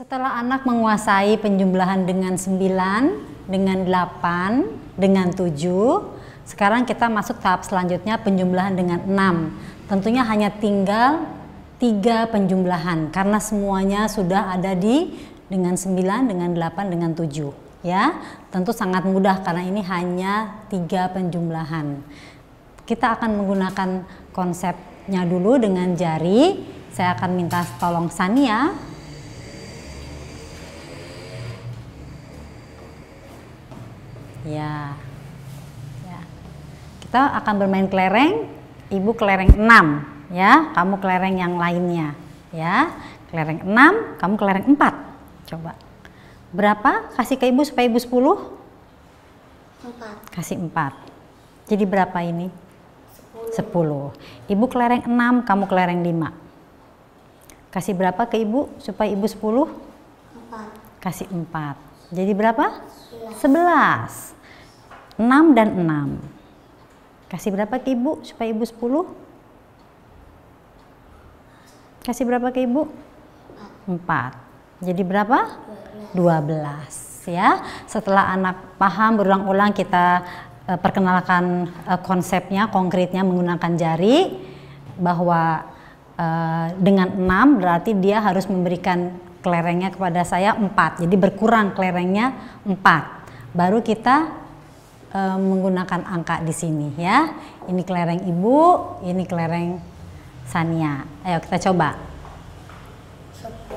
Setelah anak menguasai penjumlahan dengan 9, dengan 8, dengan 7, sekarang kita masuk tahap selanjutnya penjumlahan dengan 6. Tentunya hanya tinggal 3 penjumlahan karena semuanya sudah ada di dengan 9, dengan 8, dengan 7. Ya, tentu sangat mudah karena ini hanya tiga penjumlahan. Kita akan menggunakan konsepnya dulu dengan jari. Saya akan minta tolong Sania Ya. ya. Kita akan bermain kelereng, ibu kelereng 6, ya. Kamu kelereng yang lainnya, ya. Kelereng 6, kamu kelereng 4. Coba. Berapa? Kasih ke ibu supaya ibu 10. 4. Kasih 4. Jadi berapa ini? 10. 10. Ibu kelereng 6, kamu kelereng 5. Kasih berapa ke ibu supaya ibu 10? kasih 4. Jadi berapa? 11. 6 dan 6. Kasih berapa ke ibu supaya ibu 10? Kasih berapa ke ibu? 4. Jadi berapa? 12 ya. Setelah anak paham berulang-ulang kita uh, perkenalkan uh, konsepnya konkretnya menggunakan jari bahwa uh, dengan 6 berarti dia harus memberikan kelerengnya kepada saya 4. Jadi berkurang kelerengnya 4. Baru kita e, menggunakan angka di sini ya. Ini kelereng ibu, ini kelereng Sania. Ayo kita coba. 10, 11,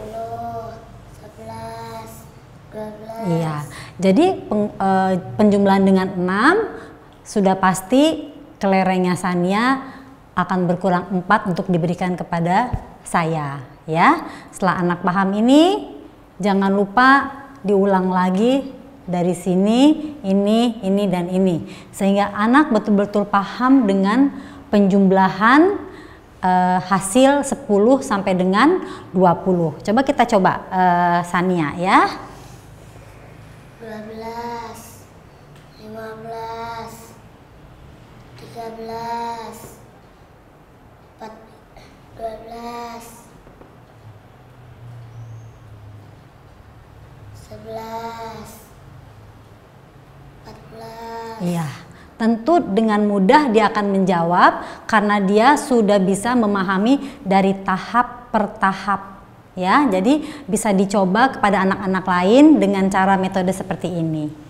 12. Iya. Jadi pen, e, eh, penjumlahan dengan 6 sudah pasti kelerengnya Sania akan berkurang 4 untuk diberikan kepada saya ya. Setelah anak paham ini, jangan lupa diulang lagi dari sini, ini, ini dan ini. Sehingga anak betul-betul paham dengan penjumlahan eh, hasil 10 sampai dengan 20. Coba kita coba eh, Sania ya. 12 15 13 14. Iya. Tentu dengan mudah dia akan menjawab karena dia sudah bisa memahami dari tahap per tahap. Ya, jadi bisa dicoba kepada anak-anak lain dengan cara metode seperti ini.